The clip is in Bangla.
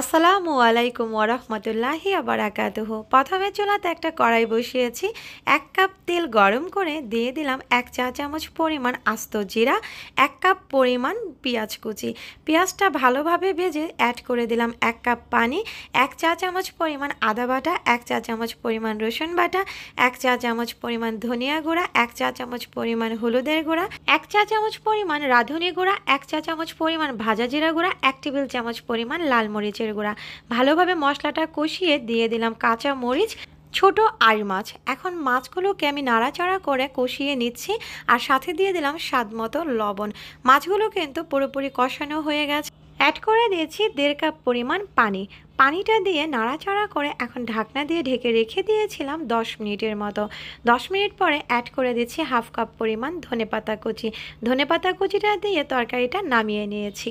আসসালামু আলাইকুম ওরহমতুল্লাহি আবরাকাতুহ প্রথমে চুলাতে একটা কড়াই বসিয়েছি এক কাপ তেল গরম করে দিয়ে দিলাম এক চা চামচ পরিমাণ আস্ত জিরা এক কাপ পরিমাণ পেঁয়াজ কুচি পেঁয়াজটা ভালোভাবে ভেজে অ্যাড করে দিলাম এক কাপ পানি এক চা চামচ পরিমাণ আদা বাটা এক চা চামচ পরিমাণ রসুন বাটা এক চা চামচ পরিমাণ ধনিয়া গুঁড়া এক চা চামচ পরিমাণ হলুদের গুঁড়া এক চা চামচ পরিমাণ রাঁধুনি গুঁড়া এক চা চামচ পরিমাণ ভাজা জিরা গুঁড়া এক টেবিল চামচ পরিমাণ লাল মরিচের মরিচের গুঁড়া ভালোভাবে মশলাটা কষিয়ে দিয়ে দিলাম কাঁচা মরিচ ছোট আর মাছ এখন মাছগুলোকে আমি নাড়াচাড়া করে কষিয়ে নিচ্ছি আর সাথে দিয়ে দিলাম স্বাদ মতো লবণ মাছগুলো কিন্তু পুরোপুরি কষানো হয়ে গেছে অ্যাড করে দিয়েছি দেড় কাপ পরিমাণ পানি পানিটা দিয়ে নাড়াচাড়া করে এখন ঢাকনা দিয়ে ঢেকে রেখে দিয়েছিলাম দশ মিনিটের মতো দশ মিনিট পরে অ্যাড করে দিচ্ছি হাফ কাপ পরিমাণ ধনেপাতা কুচি ধনেপাতা কুচিটা দিয়ে তরকারিটা নামিয়ে নিয়েছি